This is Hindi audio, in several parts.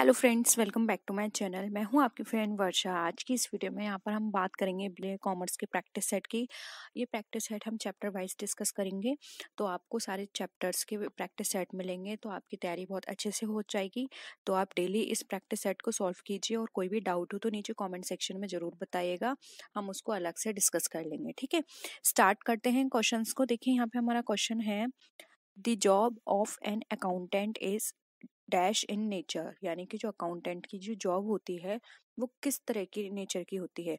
Hello friends welcome back to my channel मैं हूं आपकी फ्रेंड वर्षा आज की इस वीडियो में यहाँ पर हम बात करेंगे बी कॉमर्स के प्रैक्टिस सेट की ये प्रैक्टिस सेट हम चैप्टर वाइज डिस्कस करेंगे तो आपको सारे चैप्टर्स के प्रैक्टिस सेट मिलेंगे तो आपकी तैयारी बहुत अच्छे से हो जाएगी तो आप डेली इस प्रैक्टिस सेट को सॉल्व कीजिए और कोई भी डाउट हो तो नीचे कॉमेंट सेक्शन में ज़रूर बताइएगा हम उसको अलग से डिस्कस कर लेंगे ठीक है स्टार्ट करते हैं क्वेश्चन को देखिए यहाँ पर हमारा क्वेश्चन है the job of an accountant is dash in nature यानी कि जो अकाउंटेंट की जो जॉब होती है वो किस तरह की नेचर की होती है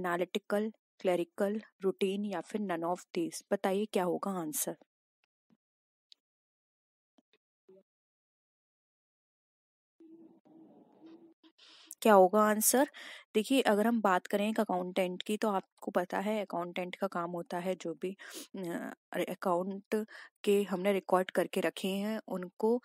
एनालिटिकल क्लरिकल रूटीन या फिर नन ऑफ दिस बताइए क्या होगा आंसर क्या होगा आंसर देखिए अगर हम बात करें एक अकाउंटेंट की तो आपको पता है अकाउंटेंट का काम होता है जो भी अकाउंट के हमने रिकॉर्ड करके रखे हैं उनको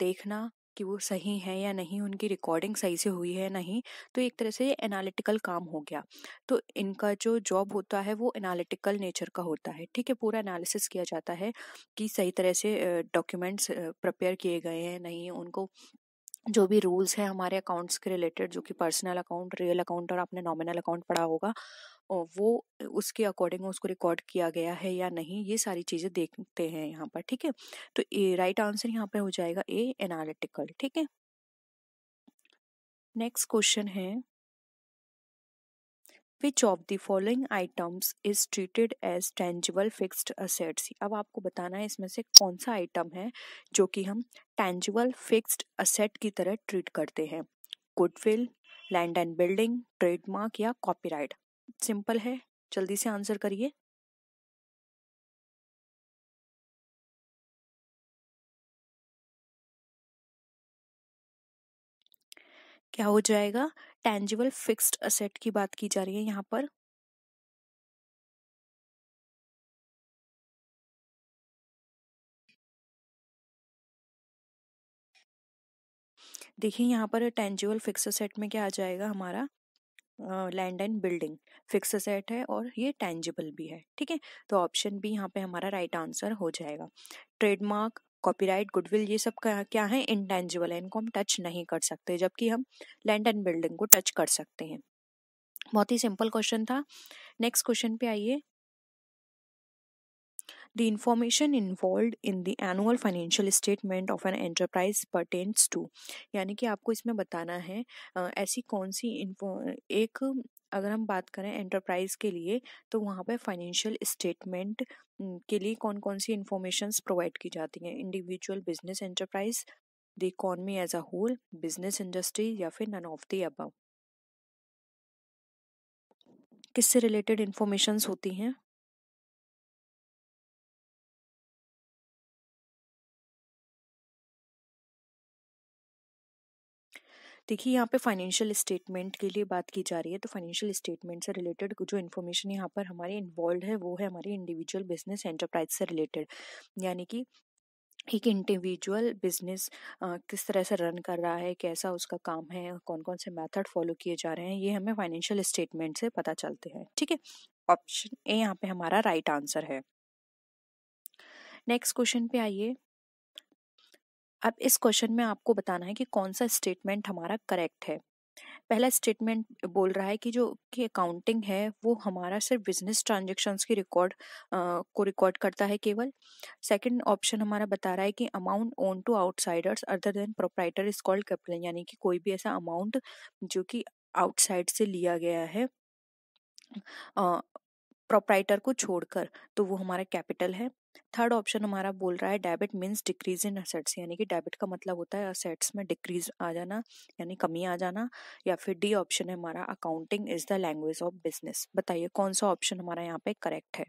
देखना कि वो सही है या नहीं उनकी रिकॉर्डिंग सही से हुई है नहीं तो एक तरह से एनालिटिकल काम हो गया तो इनका जो जॉब होता है वो एनालिटिकल नेचर का होता है ठीक है पूरा एनालिसिस किया जाता है कि सही तरह से डॉक्यूमेंट्स प्रिपेयर किए गए हैं नहीं उनको जो भी रूल्स हैं हमारे अकाउंट्स के रिलेटेड जो कि पर्सनल अकाउंट रियल अकाउंट और आपने नॉमिनल अकाउंट पढ़ा होगा वो उसके अकॉर्डिंग उसको रिकॉर्ड किया गया है या नहीं ये सारी चीज़ें देखते हैं यहाँ पर ठीक है तो ए राइट आंसर यहाँ पर हो जाएगा ए एनालिटिकल ठीक है नेक्स्ट क्वेश्चन है which of the following items is treated as tangible fixed assets अब आपको बताना है इसमें से कौन सा आइटम है जो कि हम टेंजिबल फिक्स्ड असेट की तरह ट्रीट करते हैं goodwill land and building trademark या कॉपीराइट सिंपल है जल्दी से आंसर करिए क्या हो जाएगा टेंजिबल फिक्स्ड असेट की बात की जा रही है यहाँ पर देखिए यहाँ पर टेंजिबल फिक्स असेट में क्या आ जाएगा हमारा land and building fix asset है और ये टेंजिबल भी है ठीक है तो ऑप्शन भी यहाँ पे हमारा राइट right आंसर हो जाएगा ट्रेडमार्क कॉपीराइट गुडविल ये सब क्या है इंटेंजिबल है इनको हम टच नहीं कर सकते जबकि हम लैंड एंड बिल्डिंग को टच कर सकते हैं बहुत ही सिंपल क्वेश्चन था नेक्स्ट क्वेश्चन पे आइए the information involve in the annual financial statement of an enterprise pertains to यानी कि आपको इसमें बताना है ऐसी कौन सी एक अगर हम बात करें एंटरप्राइज के लिए तो वहाँ पे फाइनेंशियल स्टेटमेंट के लिए कौन कौन सी इंफॉर्मेशंस प्रोवाइड की जाती हैं individual business enterprise the economy as a whole business industry या फिर नन ऑफ द अबव किससे रिलेटेड इंफॉर्मेशंस होती हैं देखिए यहाँ पे फाइनेंशियल स्टेटमेंट के लिए बात की जा रही है तो फाइनेंशियल स्टेटमेंट से रिलेटेड जो इन्फॉर्मेशन यहाँ पर हमारे इन्वॉल्व है वो है हमारे इंडिविजुअल बिजनेस एंटरप्राइज से रिलेटेड यानी कि एक इंडिविजुअल बिजनेस किस तरह से रन कर रहा है कैसा उसका काम है कौन कौन से मेथड फॉलो किए जा रहे हैं ये हमें फाइनेंशियल स्टेटमेंट से पता चलते हैं ठीक है ऑप्शन ए यहाँ पे हमारा राइट right आंसर है नेक्स्ट क्वेश्चन पे आइए अब इस क्वेश्चन में आपको बताना है कि कौन सा स्टेटमेंट हमारा करेक्ट है पहला स्टेटमेंट बोल रहा है कि जो कि अकाउंटिंग है वो हमारा सिर्फ बिजनेस ट्रांजेक्शन्स की रिकॉर्ड को रिकॉर्ड करता है केवल सेकंड ऑप्शन हमारा बता रहा है कि amount own to outsiders other than proprietor is called capital यानी कि कोई भी ऐसा अमाउंट जो कि आउटसाइड से लिया गया है प्रोप्राइटर को छोड़कर तो वो हमारा कैपिटल है थर्ड ऑप्शन हमारा बोल रहा है debit means decrease in assets यानी कि डेबिट का मतलब होता है असेट्स में डिक्रीज आ जाना यानी कमी आ जाना या फिर डी ऑप्शन है हमारा accounting is the language of business बताइए कौन सा ऑप्शन हमारा यहाँ पे करेक्ट है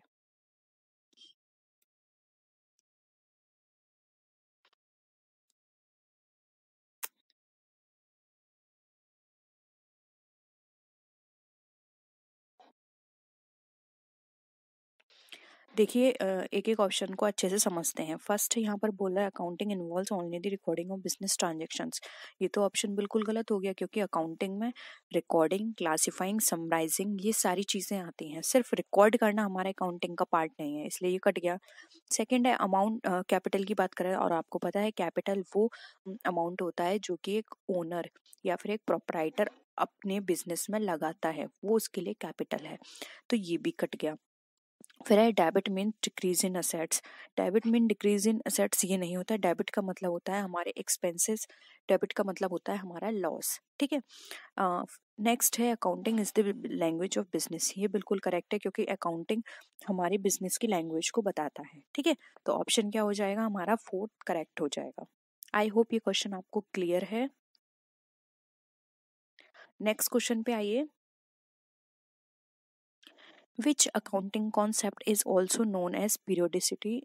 देखिए एक एक ऑप्शन को अच्छे से समझते हैं फर्स्ट यहाँ पर बोला है accounting involve only the recording of business transactions ये तो ऑप्शन बिल्कुल गलत हो गया क्योंकि अकाउंटिंग में रिकॉर्डिंग क्लासीफाइंग समराइजिंग ये सारी चीज़ें आती हैं सिर्फ रिकॉर्ड करना हमारे अकाउंटिंग का पार्ट नहीं है इसलिए ये कट गया सेकेंड है अमाउंट कैपिटल की बात करें और आपको पता है कैपिटल वो अमाउंट होता है जो कि एक ओनर या फिर एक प्रोपराइटर अपने बिजनेस में लगाता है वो उसके लिए कैपिटल है तो ये भी कट गया फिर है debit mean decrease in assets debit mean decrease in assets ये नहीं होता डेबिट का मतलब होता है हमारे एक्सपेंसेस डेबिट का मतलब होता है हमारा लॉस ठीक है नेक्स्ट है accounting is the language of business ये बिल्कुल करेक्ट है क्योंकि अकाउंटिंग हमारे बिजनेस की लैंग्वेज को बताता है ठीक है तो ऑप्शन क्या हो जाएगा हमारा फोर्थ करेक्ट हो जाएगा आई होप ये क्वेश्चन आपको क्लियर है नेक्स्ट क्वेश्चन पे आइए which accounting concept is also known as periodicity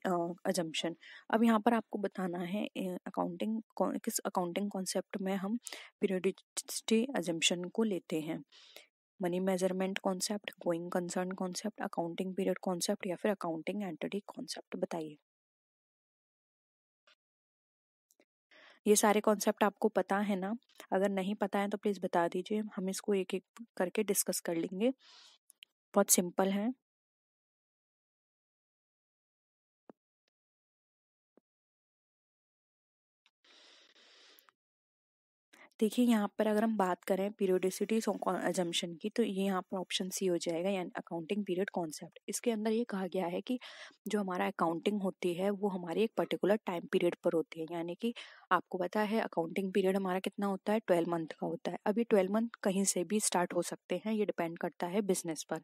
assumption अब यहाँ पर आपको बताना है अकाउंटिंग किस अकाउंटिंग कॉन्सेप्ट में हम पीरियोडिसिटी अजम्पन को लेते हैं money measurement concept going concern concept accounting period concept या फिर अकाउंटिंग एंटिटी कॉन्सेप्ट बताइए ये सारे कॉन्सेप्ट आपको पता है ना अगर नहीं पता है तो प्लीज़ बता दीजिए हम इसको एक एक करके डिस्कस कर लेंगे बहुत सिंपल हैं देखिए यहाँ पर अगर हम बात करें पीरियोडिसिटी एजम्पन की तो ये यहाँ पर ऑप्शन सी हो जाएगा यानी अकाउंटिंग पीरियड कॉन्सेप्ट इसके अंदर ये कहा गया है कि जो हमारा अकाउंटिंग होती है वो हमारी एक पर्टिकुलर टाइम पीरियड पर होती है यानी कि आपको पता है अकाउंटिंग पीरियड हमारा कितना होता है ट्वेल्व मंथ का होता है अब ये ट्वेल्व मंथ कहीं से भी स्टार्ट हो सकते हैं ये डिपेंड करता है बिजनेस पर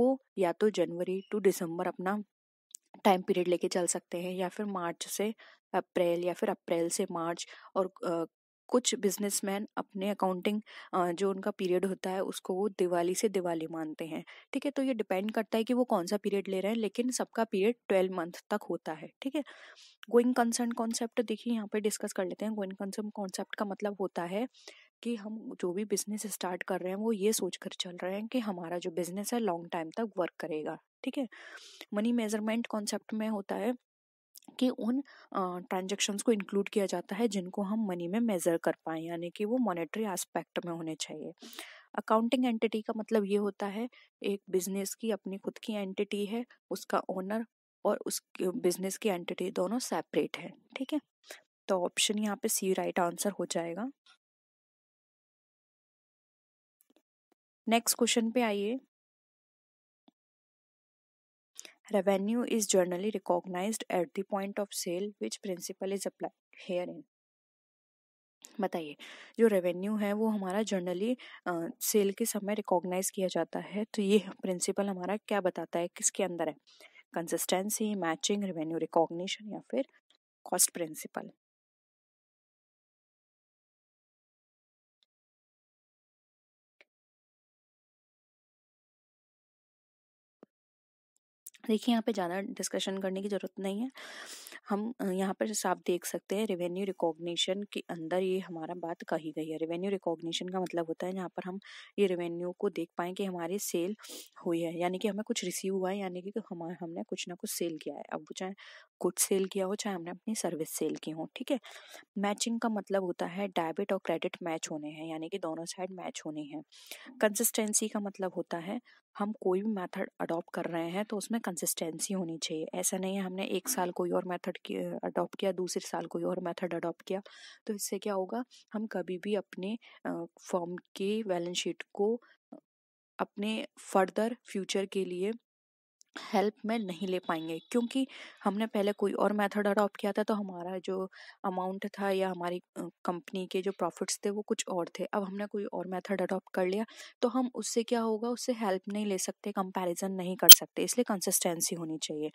वो या तो जनवरी टू दिसंबर अपना टाइम पीरियड लेके चल सकते हैं या फिर मार्च से अप्रैल या फिर अप्रैल से मार्च और कुछ बिजनेसमैन अपने अकाउंटिंग जो उनका पीरियड होता है उसको वो दिवाली से दिवाली मानते हैं ठीक है तो ये डिपेंड करता है कि वो कौन सा पीरियड ले रहे हैं लेकिन सबका पीरियड ट्वेल्व मंथ तक होता है ठीक है गोइंग कंसर्न कॉन्सेप्ट देखिए यहाँ पे डिस्कस कर लेते हैं गोइंग कंसर्न कॉन्सेप्ट का मतलब होता है कि हम जो भी बिजनेस स्टार्ट कर रहे हैं वो ये सोच कर चल रहे हैं कि हमारा जो बिजनेस है लॉन्ग टाइम तक वर्क करेगा ठीक है मनी मेजरमेंट कॉन्सेप्ट में होता है कि उन ट्रांजेक्शन्स को इंक्लूड किया जाता है जिनको हम मनी में मेज़र कर पाएँ यानी कि वो मॉनेटरी एस्पेक्ट में होने चाहिए अकाउंटिंग एंटिटी का मतलब ये होता है एक बिजनेस की अपनी खुद की एंटिटी है उसका ओनर और उस बिजनेस की एंटिटी दोनों सेपरेट है ठीक है तो ऑप्शन यहाँ पे सी राइट आंसर हो जाएगा नेक्स्ट क्वेश्चन पे आइए Revenue is generally recognized at the point of sale, which principle is applied herein. बताइए जो रेवेन्यू है वो हमारा जनरली सेल के समय रिकॉग्नाइज किया जाता है तो ये प्रिंसिपल हमारा क्या बताता है किसके अंदर है कंसिस्टेंसी मैचिंग रेवेन्यू रिकॉग्निशन या फिर कॉस्ट प्रिंसिपल देखिए यहाँ पे ज़्यादा डिस्कशन करने की ज़रूरत नहीं है हम यहाँ पर जैसे आप देख सकते हैं रेवेन्यू रिकॉग्निशन के अंदर ये हमारा बात कही गई है रेवेन्यू रिकॉग्निशन का मतलब होता है जहाँ पर हम ये रेवेन्यू को देख पाएँ कि हमारी सेल हुई है यानी कि हमें कुछ रिसीव हुआ है यानी कि हम हमने कुछ ना कुछ सेल किया है अब वो चाहे कुछ सेल किया हो चाहे हमने अपनी सर्विस सेल की हो ठीक है मैचिंग का मतलब होता है डेबिट और क्रेडिट मैच होने हैं यानी कि दोनों साइड मैच होने हैं कंसिस्टेंसी का मतलब होता है हम कोई भी मेथड अडॉप्ट कर रहे हैं तो उसमें कंसिस्टेंसी होनी चाहिए ऐसा नहीं है हमने एक साल कोई और मेथड अडॉप्ट किया दूसरे साल कोई और मेथड अडॉप्ट किया तो इससे क्या होगा हम कभी भी अपने फॉर्म के बैलेंस शीट को अपने फर्दर फ्यूचर के लिए हेल्प में नहीं ले पाएंगे क्योंकि हमने पहले कोई और मेथड अडॉप्ट किया था तो हमारा जो अमाउंट था या हमारी कंपनी के जो प्रॉफिट्स थे वो कुछ और थे अब हमने कोई और मेथड अडॉप्ट कर लिया तो हम उससे क्या होगा उससे हेल्प नहीं ले सकते कंपैरिजन नहीं कर सकते इसलिए कंसिस्टेंसी होनी चाहिए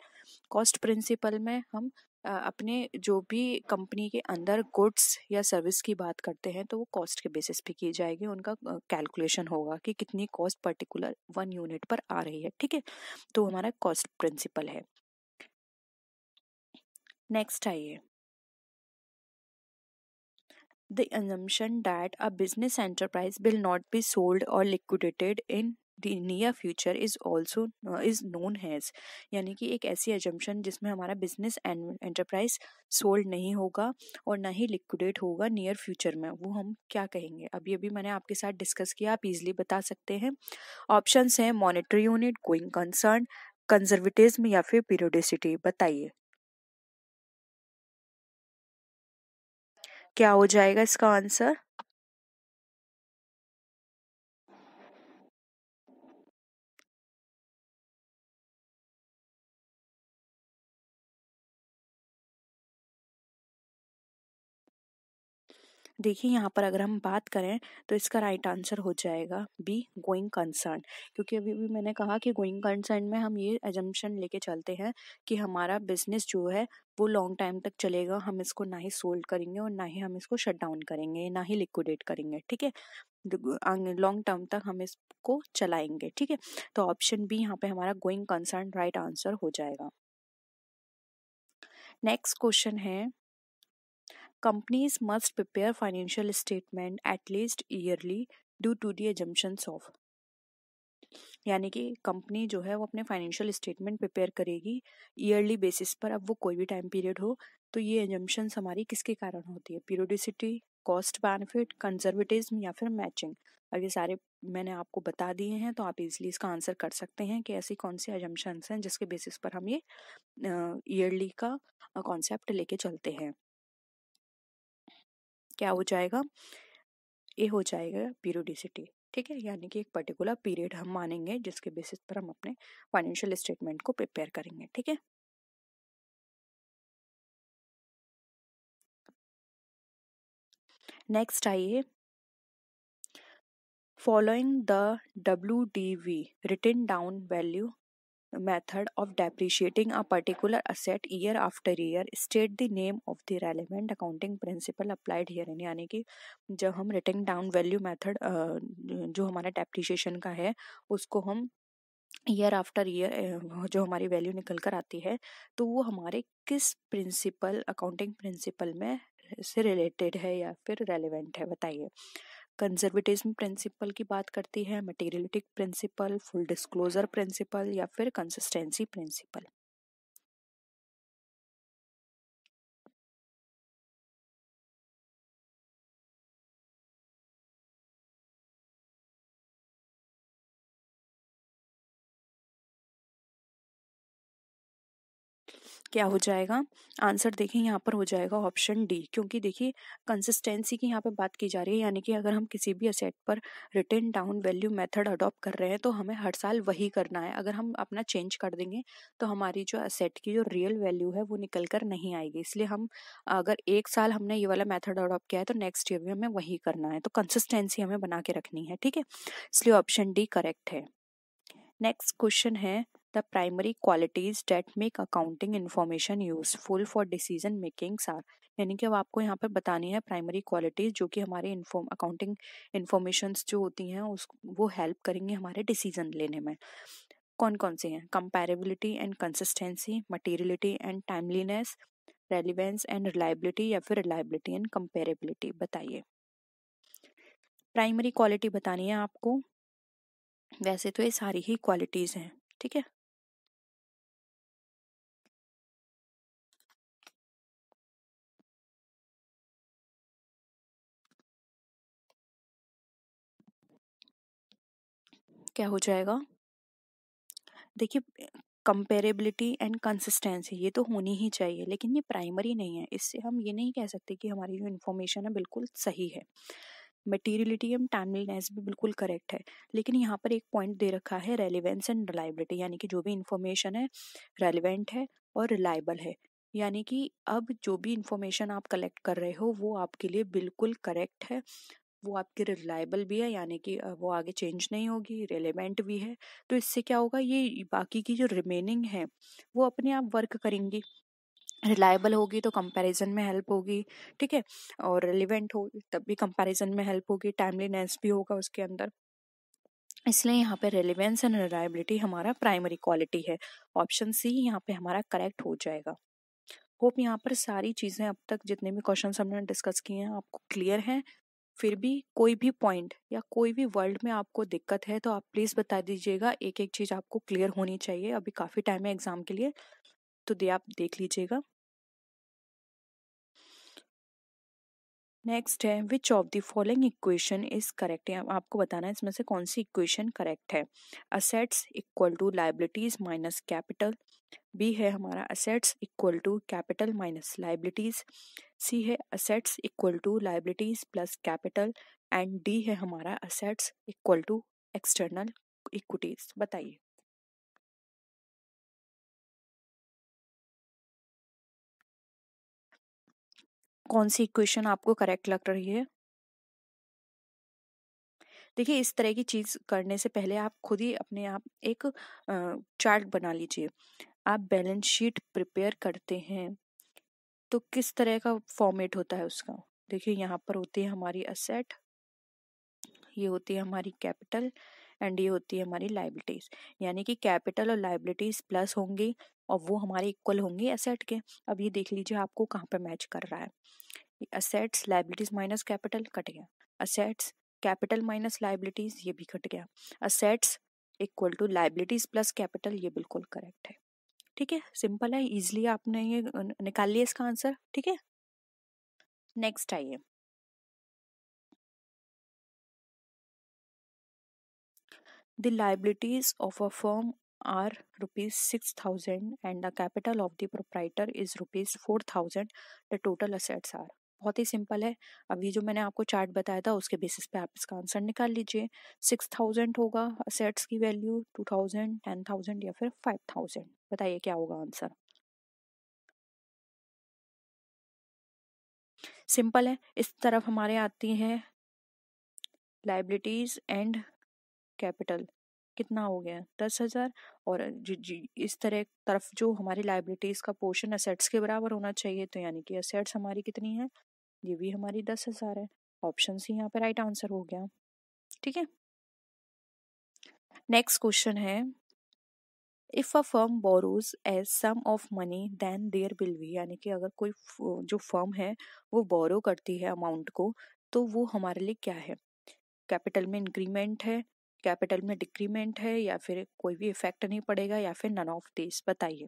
कॉस्ट प्रिंसिपल में हम अपने जो भी कंपनी के अंदर गुड्स या सर्विस की बात करते हैं तो वो कॉस्ट के बेसिस पे की जाएगी उनका कैलकुलेशन होगा कि कितनी कॉस्ट पर्टिकुलर वन यूनिट पर आ रही है ठीक है तो हमारा कॉस्ट प्रिंसिपल है नेक्स्ट आइए the assumption that a business enterprise will not be sold or liquidated in near future is also is known has यानी कि एक ऐसी एजम्पन जिसमें हमारा बिजनेस एंटरप्राइज सोल्ड नहीं होगा और ना ही लिक्विडेट होगा नियर फ्यूचर में वो हम क्या कहेंगे अभी अभी मैंने आपके साथ डिस्कस किया आप इजिली बता सकते हैं ऑप्शन हैं monetary unit going concern conservatism या फिर पीरियोडिसिटी बताइए क्या हो जाएगा इसका आंसर देखिए यहाँ पर अगर हम बात करें तो इसका राइट आंसर हो जाएगा बी गोइंग कंसर्न क्योंकि अभी भी मैंने कहा कि गोइंग कंसर्न में हम ये एजम्पन लेके चलते हैं कि हमारा बिजनेस जो है वो लॉन्ग टाइम तक चलेगा हम इसको ना ही सोल्ड करेंगे और ना ही हम इसको शट डाउन करेंगे ना ही लिक्विडेट करेंगे ठीक है लॉन्ग टर्म तक हम इसको चलाएंगे ठीक है तो ऑप्शन बी यहाँ पे हमारा गोइंग कंसर्न राइट आंसर हो जाएगा नेक्स्ट क्वेश्चन है companies must prepare financial statement at least yearly due to the assumptions of यानी कि कंपनी जो है वो अपने फाइनेंशियल स्टेटमेंट प्रिपेयर करेगी ईयरली बेसिस पर अब वो कोई भी टाइम पीरियड हो तो ये एजम्पन्स हमारी किसके कारण होती है पीरियोडिसिटी कॉस्ट बेनिफिट कंजर्वेटिज्म या फिर मैचिंग अब ये सारे मैंने आपको बता दिए हैं तो आप इजीली इसका आंसर कर सकते हैं कि ऐसी कौन सी एजम्पन्स हैं जिसके बेसिस पर हम ये ईयरली का कॉन्सेप्ट लेके चलते हैं क्या हो जाएगा ये हो जाएगा पीरियोडिसिटी ठीक है यानी कि एक पर्टिकुलर पीरियड हम मानेंगे जिसके बेसिस पर हम अपने फाइनेंशियल स्टेटमेंट को प्रिपेयर करेंगे ठीक है नेक्स्ट आइए following the W D V written down value method of depreciating a particular asset year after year state the name of the relevant accounting principle applied here यानी कि जब हम रिटिंग डाउन वैल्यू मेथड जो हमारा डेप्रिशिएशन का है उसको हम ईयर आफ्टर ईयर जो हमारी वैल्यू निकल कर आती है तो वो हमारे किस प्रिंसिपल अकाउंटिंग प्रिंसिपल में से रिलेटेड है या फिर रेलेवेंट है बताइए कंजर्वेटिज्म प्रिंसिपल की बात करती है materialistic principle full disclosure principle या फिर कंसिस्टेंसी प्रिंसिपल क्या हो जाएगा आंसर देखें यहाँ पर हो जाएगा ऑप्शन डी क्योंकि देखिए कंसिस्टेंसी की यहाँ पर बात की जा रही है यानी कि अगर हम किसी भी असेट पर written down value method adopt कर रहे हैं तो हमें हर साल वही करना है अगर हम अपना चेंज कर देंगे तो हमारी जो असेट की जो रियल वैल्यू है वो निकल कर नहीं आएगी इसलिए हम अगर एक साल हमने ये वाला मैथड अडॉप्ट किया है तो नेक्स्ट ईयर भी हमें वही करना है तो कंसिस्टेंसी हमें बना के रखनी है ठीक है इसलिए ऑप्शन डी करेक्ट है नेक्स्ट क्वेश्चन है The primary qualities that make accounting information useful for decision making are यानी कि अब आपको यहाँ पर बतानी है प्राइमरी क्वालिटीज जो कि हमारे इन्फॉर्म अकाउंटिंग इन्फॉर्मेशन जो होती हैं उस वो हेल्प करेंगे हमारे डिसीजन लेने में कौन कौन से हैं comparability and consistency materiality and timeliness relevance and reliability या फिर रिलायबिलिटी एंड कंपेरेबिलिटी बताइए प्राइमरी क्वालिटी बतानी है आपको वैसे तो ये सारी ही क्वालिटीज़ हैं ठीक है क्या हो जाएगा देखिए कंपेरेबिलिटी एंड कंसिस्टेंसी ये तो होनी ही चाहिए लेकिन ये प्राइमरी नहीं है इससे हम ये नहीं कह सकते कि हमारी जो इन्फॉर्मेशन है बिल्कुल सही है मटीरियलिटी एंड टाइमलीनेस भी बिल्कुल करेक्ट है लेकिन यहाँ पर एक पॉइंट दे रखा है रेलिवेंस एंड रिलायबिलिटी यानी कि जो भी इन्फॉर्मेशन है रेलिवेंट है और रिलायबल है यानी कि अब जो भी इन्फॉर्मेशन आप कलेक्ट कर रहे हो वो आपके लिए बिल्कुल करेक्ट है वो आपके रिलायबल भी है यानी कि वो आगे चेंज नहीं होगी रिलेवेंट भी है तो इससे क्या होगा ये बाकी की जो रिमेनिंग है वो अपने आप वर्क करेंगी रिलायबल होगी तो कंपैरिजन में हेल्प होगी ठीक है और रिलेवेंट हो तब भी कंपैरिजन में हेल्प होगी टाइमलीनेस भी होगा उसके अंदर इसलिए यहाँ पे रिलेवेंस एंड रिलायबिलिटी हमारा प्राइमरी क्वालिटी है ऑप्शन सी यहाँ पे हमारा करेक्ट हो जाएगा होप यहाँ पर सारी चीज़ें अब तक जितने भी क्वेश्चन हमने डिस्कस किए हैं आपको क्लियर हैं फिर भी कोई भी पॉइंट या कोई भी वर्ल्ड में आपको दिक्कत है तो आप प्लीज़ बता दीजिएगा एक एक चीज़ आपको क्लियर होनी चाहिए अभी काफ़ी टाइम है एग्ज़ाम के लिए तो दे आप देख लीजिएगा नेक्स्ट है which of the following equation is correct है आपको बताना है इसमें से कौन सी इक्वेशन करेक्ट है assets equal to liabilities minus capital B है हमारा assets equal to capital minus liabilities C है assets equal to liabilities plus capital and D है हमारा assets equal to external equities बताइए कौन सी इक्वेशन आपको करेक्ट लग रही है देखिए इस तरह की चीज़ करने से पहले आप खुद ही अपने आप एक चार्ट बना लीजिए आप बैलेंस शीट प्रिपेयर करते हैं तो किस तरह का फॉर्मेट होता है उसका देखिए यहाँ पर होती है हमारी असेट ये होती है हमारी कैपिटल एंड ये होती है हमारी लाइबिलिटीज यानी कि कैपिटल और लाइबिलिटीज प्लस होंगी और वो हमारे इक्वल होंगे असेट के अब ये देख लीजिए आपको कहाँ पर मैच कर रहा है assets liabilities minus capital cut गया असेट्स कैपिटल माइनस लाइबिलिटीज ये भी कट गया assets equal to liabilities plus capital ये बिल्कुल करेक्ट है ठीक है सिंपल है इजिली आपने ये निकाल लिया इसका आंसर ठीक है नेक्स्ट आइए the liabilities of a firm are rupees six thousand and the capital of the proprietor is rupees four thousand the total assets are बहुत ही सिंपल है अब ये जो मैंने आपको चार्ट बताया था उसके बेसिस पे आप इसका आंसर निकाल लीजिए सिक्स थाउजेंड होगा असेट्स की value two thousand ten thousand या फिर फाइव थाउजेंड बताइए क्या होगा आंसर सिंपल है इस तरफ हमारे आती हैं लाइबिलिटीज एंड कैपिटल कितना हो गया दस हजार और इस तरह तरफ जो हमारी लाइबिलिटीज का पोर्शन असेट्स के बराबर होना चाहिए तो यानी कि असेट्स हमारी कितनी है ये भी हमारी दस हजार है ऑप्शन ही यहाँ पे राइट आंसर हो गया ठीक है नेक्स्ट क्वेश्चन है if a firm borrows as sum of money then there will be यानी कि अगर कोई जो फर्म है वो बोरो करती है अमाउंट को तो वो हमारे लिए क्या है कैपिटल में इंक्रीमेंट है कैपिटल में डिक्रीमेंट है या फिर कोई भी इफेक्ट नहीं पड़ेगा या फिर नन ऑफ दिस बताइए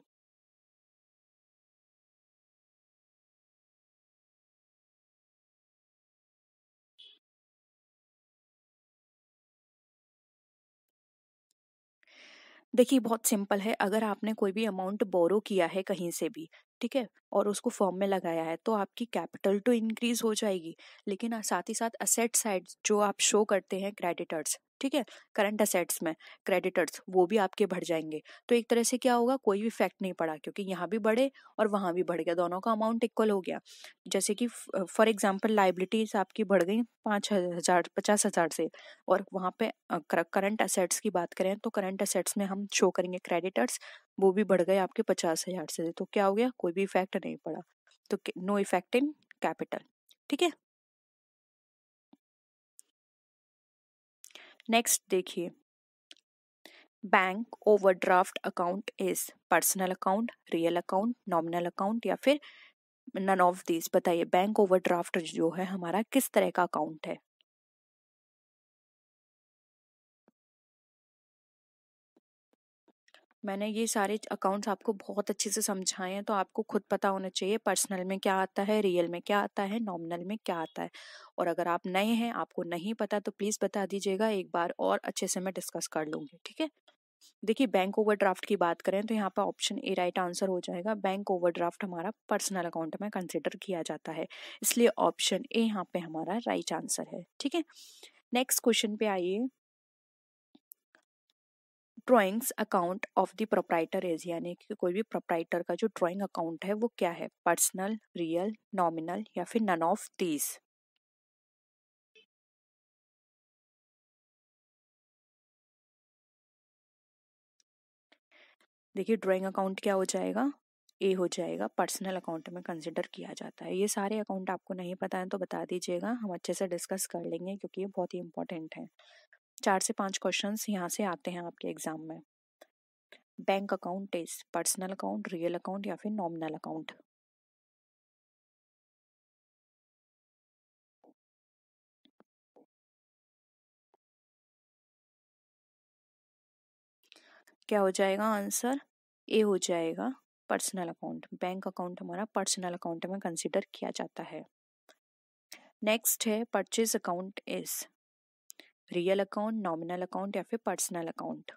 देखिए बहुत सिंपल है अगर आपने कोई भी अमाउंट बोरो किया है कहीं से भी ठीक है और उसको फॉर्म में लगाया है तो आपकी कैपिटल तो इंक्रीज हो जाएगी लेकिन साथ ही साथ असेट साइड जो आप शो करते हैं क्रेडिटर्स ठीक है करंट असेट्स में क्रेडिटर्स वो भी आपके बढ़ जाएंगे तो एक तरह से क्या होगा कोई भी फैक्ट नहीं पड़ा क्योंकि यहाँ भी बढ़े और वहाँ भी बढ़ गया दोनों का अमाउंट इक्वल हो गया जैसे कि फॉर एग्जाम्पल लाइबिलिटीज आपकी बढ़ गई पाँच हज़ार पचास हज़ार से और वहाँ पे करंट असेट्स की बात करें तो करंट असेट्स में हम शो करेंगे क्रेडिटर्स वो भी बढ़ गए आपके पचास हज़ार से तो क्या हो गया कोई भी इफेक्ट नहीं पड़ा तो नो इफेक्ट इन कैपिटल ठीक है नेक्स्ट देखिए bank overdraft account is personal account real account nominal account या फिर नन ऑफ दिस बताइए बैंक ओवरड्राफ्ट जो है हमारा किस तरह का अकाउंट है मैंने ये सारे अकाउंट्स आपको बहुत अच्छे से समझाए हैं तो आपको खुद पता होना चाहिए पर्सनल में क्या आता है रियल में क्या आता है नॉमिनल में क्या आता है और अगर आप नए हैं आपको नहीं पता तो प्लीज़ बता दीजिएगा एक बार और अच्छे से मैं डिस्कस कर लूँगी ठीक है देखिए बैंक ओवरड्राफ्ट की बात करें तो यहाँ पर ऑप्शन ए राइट आंसर हो जाएगा बैंक ओवरड्राफ्ट हमारा पर्सनल अकाउंट में कंसिडर किया जाता है इसलिए ऑप्शन ए यहाँ पे हमारा राइट आंसर है ठीक है नेक्स्ट क्वेश्चन पे आइए drawings account of the proprietor is यानी कि कोई भी प्रोप्राइटर का जो ड्रॉइंग अकाउंट है वो क्या है पर्सनल रियल नॉमिनल या फिर नन ऑफ दीज देखिए ड्राइंग अकाउंट क्या हो जाएगा ए हो जाएगा पर्सनल अकाउंट में कंसिडर किया जाता है ये सारे अकाउंट आपको नहीं पता है तो बता दीजिएगा हम अच्छे से डिस्कस कर लेंगे क्योंकि ये बहुत ही इंपॉर्टेंट है चार से पांच क्वेश्चंस यहाँ से आते हैं आपके एग्जाम में bank account is personal account real account या फिर नॉमिनल अकाउंट क्या हो जाएगा आंसर ए हो जाएगा पर्सनल अकाउंट बैंक अकाउंट हमारा पर्सनल अकाउंट में कंसिडर किया जाता है नेक्स्ट है purchase account is real account nominal account या फिर पर्सनल अकाउंट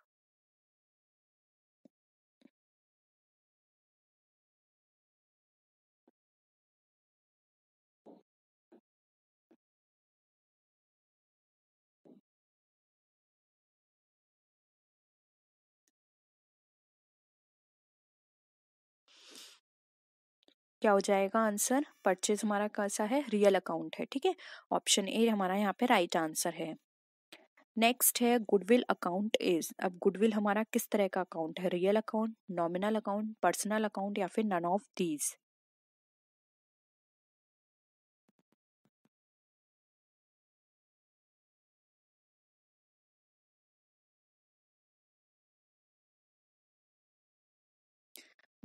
क्या हो जाएगा आंसर परचेज हमारा कैसा है रियल अकाउंट है ठीक है ऑप्शन ए हमारा यहाँ पे राइट आंसर है नेक्स्ट है गुडविल अकाउंट इज अब गुडविल हमारा किस तरह का अकाउंट है real account nominal account personal account या फिर नन ऑफ दीज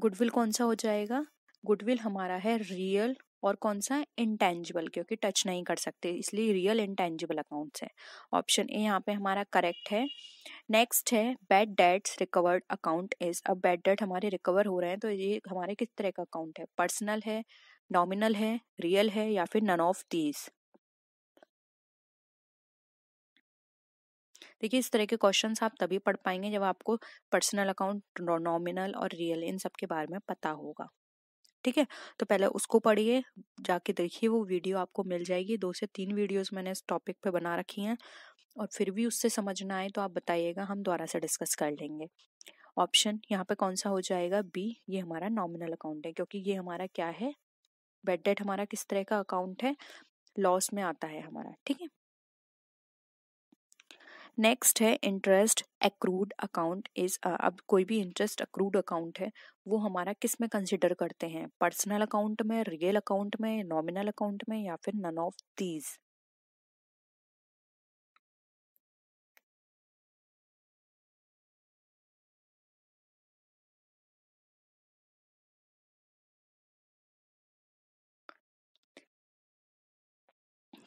गुडविल कौन सा हो जाएगा गुडविल हमारा है रियल और कौन सा इंटेंजिबल क्योंकि टच नहीं कर सकते इसलिए रियल इंटेंजिबल अकाउंट्स है ऑप्शन ए यहाँ पे हमारा करेक्ट है नेक्स्ट है bad debts recovered account is अब बैड डेट हमारे रिकवर हो रहे हैं तो ये हमारे किस तरह का अकाउंट है पर्सनल है नॉमिनल है रियल है या फिर नन ऑफ दीज देखिए इस तरह के क्वेश्चन आप तभी पढ़ पाएंगे जब आपको पर्सनल अकाउंट नॉमिनल और रियल इन सब के बारे में पता होगा ठीक है तो पहले उसको पढ़िए जाके देखिए वो वीडियो आपको मिल जाएगी दो से तीन वीडियोस मैंने इस टॉपिक पे बना रखी हैं और फिर भी उससे समझ ना आए तो आप बताइएगा हम दोबारा से डिस्कस कर लेंगे ऑप्शन यहाँ पे कौन सा हो जाएगा बी ये हमारा नॉमिनल अकाउंट है क्योंकि ये हमारा क्या है बेड डेट हमारा किस तरह का अकाउंट है लॉस में आता है हमारा ठीक है नेक्स्ट है इंटरेस्ट एक्रूड अकाउंट इज अब कोई भी इंटरेस्ट अक्रूड अकाउंट है वो हमारा किस में कंसिडर करते हैं पर्सनल अकाउंट में रियल अकाउंट में नॉमिनल अकाउंट में या फिर नन ऑफ दीज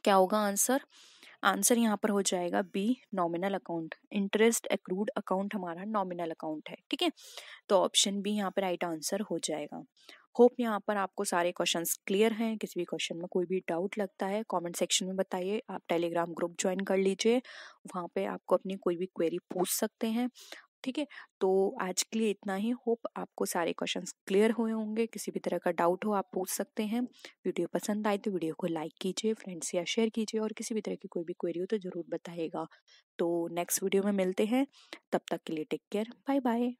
क्या होगा आंसर आंसर यहाँ पर हो जाएगा B nominal account interest accrued account हमारा नॉमिनल अकाउंट है ठीक है तो ऑप्शन बी यहाँ पर राइट आंसर हो जाएगा होप यहाँ पर आपको सारे क्वेश्चन क्लियर हैं किसी भी क्वेश्चन में कोई भी डाउट लगता है कमेंट सेक्शन में बताइए आप टेलीग्राम ग्रुप ज्वाइन कर लीजिए वहाँ पे आपको अपनी कोई भी क्वेरी पूछ सकते हैं ठीक है तो आज के लिए इतना ही होप आपको सारे क्वेश्चन क्लियर हुए होंगे किसी भी तरह का डाउट हो आप पूछ सकते हैं वीडियो पसंद आए तो वीडियो को लाइक कीजिए फ्रेंड्स या शेयर कीजिए और किसी भी तरह की कोई भी क्वेरी हो तो ज़रूर बताइएगा तो नेक्स्ट वीडियो में मिलते हैं तब तक के लिए टेक केयर बाय बाय